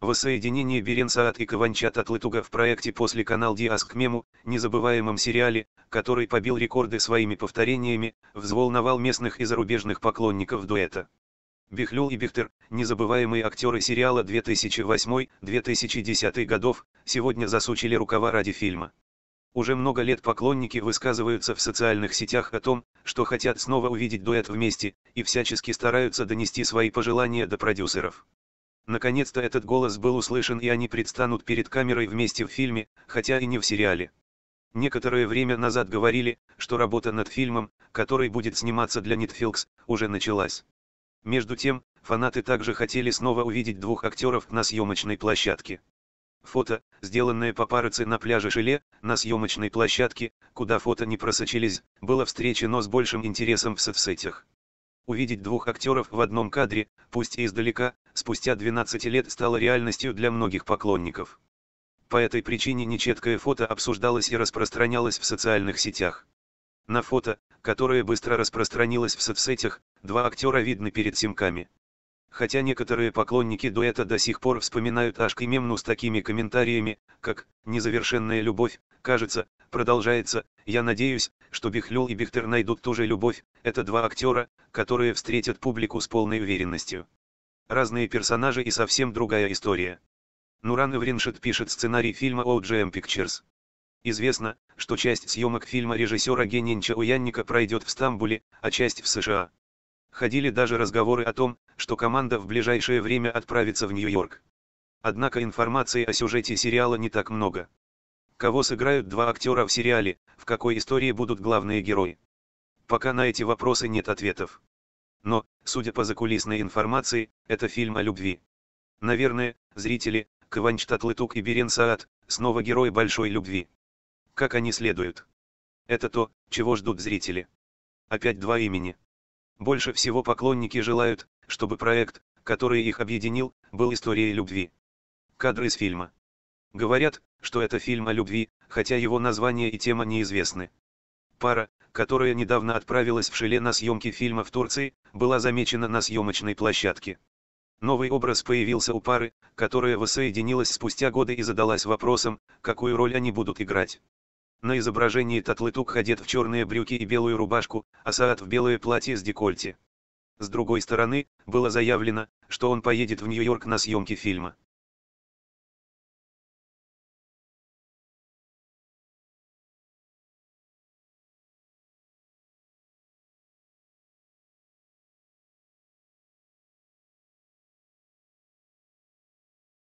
Воссоединение Беренсаат и Каванчат от Лытуга в проекте после канал Диас к мему, незабываемом сериале, который побил рекорды своими повторениями, взволновал местных и зарубежных поклонников дуэта. Бихлюл и Бихтер, незабываемые актеры сериала 2008-2010 годов, сегодня засучили рукава ради фильма. Уже много лет поклонники высказываются в социальных сетях о том, что хотят снова увидеть дуэт вместе, и всячески стараются донести свои пожелания до продюсеров. Наконец-то этот голос был услышан и они предстанут перед камерой вместе в фильме, хотя и не в сериале. Некоторое время назад говорили, что работа над фильмом, который будет сниматься для Netflix, уже началась. Между тем, фанаты также хотели снова увидеть двух актеров на съемочной площадке. Фото, сделанное папарацци на пляже Шеле на съемочной площадке, куда фото не просочились, было встречено с большим интересом в соцсетях. Увидеть двух актеров в одном кадре, пусть и издалека, спустя 12 лет стало реальностью для многих поклонников. По этой причине нечеткое фото обсуждалось и распространялось в социальных сетях. На фото, которое быстро распространилось в соцсетях, два актера видны перед симками. Хотя некоторые поклонники дуэта до сих пор вспоминают Ашк и Мемну с такими комментариями, как «Незавершенная любовь», «Кажется», «Продолжается», «Я надеюсь, что Бихлюл и Бихтер найдут ту же любовь», это два актера, которые встретят публику с полной уверенностью разные персонажи и совсем другая история. Нуран Эвриншет пишет сценарий фильма OGM Pictures. Известно, что часть съемок фильма режиссера Генинча Уянника пройдет в Стамбуле, а часть в США. Ходили даже разговоры о том, что команда в ближайшее время отправится в Нью-Йорк. Однако информации о сюжете сериала не так много. Кого сыграют два актера в сериале, в какой истории будут главные герои? Пока на эти вопросы нет ответов. Но, судя по закулисной информации, это фильм о любви. Наверное, зрители, Кванчтатлытук и Берен Саат, снова герои большой любви. Как они следуют. Это то, чего ждут зрители. Опять два имени. Больше всего поклонники желают, чтобы проект, который их объединил, был историей любви. Кадры из фильма. Говорят, что это фильм о любви, хотя его название и тема неизвестны. Пара, которая недавно отправилась в Шиле на съемки фильма в Турции, была замечена на съемочной площадке. Новый образ появился у пары, которая воссоединилась спустя годы и задалась вопросом, какую роль они будут играть. На изображении Татлытук ходит в черные брюки и белую рубашку, а Саат в белое платье с декольте. С другой стороны, было заявлено, что он поедет в Нью-Йорк на съемки фильма.